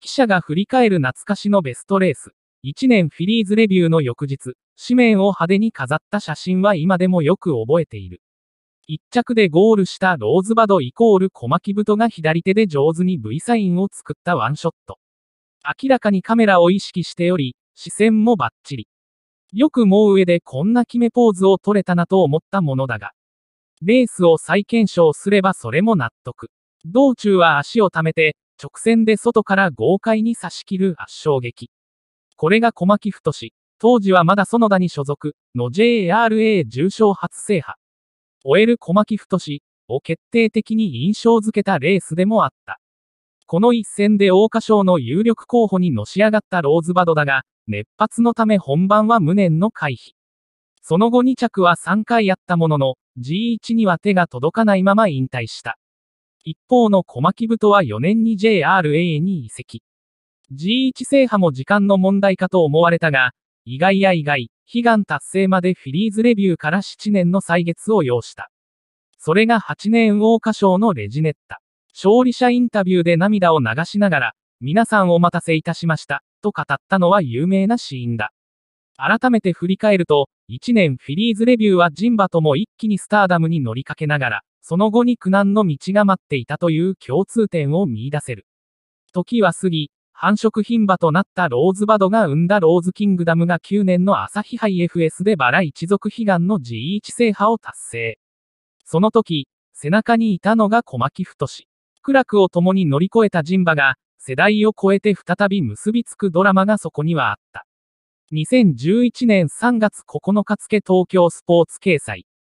記者が振り返る懐かしのベストレース。一年フィリーズレビューの翌日、紙面を派手に飾った写真は今でもよく覚えている。一着でゴールしたローズバドイコール小牧太が左手で上手に V サインを作ったワンショット。明らかにカメラを意識しており、視線もバッチリ。よくもう上でこんな決めポーズを取れたなと思ったものだが。レースを再検証すればそれも納得。道中は足を溜めて、直線で外から豪快に差し切る圧勝劇。これが小牧太当時はまだ園田に所属の JRA 重賞初制覇。終える小牧太を決定的に印象づけたレースでもあった。この一戦で桜花賞の有力候補にのし上がったローズバドだが、熱発のため本番は無念の回避。その後2着は3回やったものの、G1 には手が届かないまま引退した。一方の小牧部とは4年に JRA に移籍。G1 制覇も時間の問題かと思われたが、意外や意外、悲願達成までフィリーズレビューから7年の歳月を要した。それが8年桜花賞のレジネッタ。勝利者インタビューで涙を流しながら、皆さんお待たせいたしました、と語ったのは有名なシーンだ。改めて振り返ると、1年フィリーズレビューはジンバとも一気にスターダムに乗りかけながら、その後に苦難の道が待っていたという共通点を見出せる。時は過ぎ、繁殖牝馬となったローズバドが生んだローズキングダムが9年の朝日杯 FS でバラ一族悲願の G1 制覇を達成。その時、背中にいたのが小牧太し。苦楽を共に乗り越えたジンバが、世代を超えて再び結びつくドラマがそこにはあった。2011年3月9日付東京スポーツ掲載。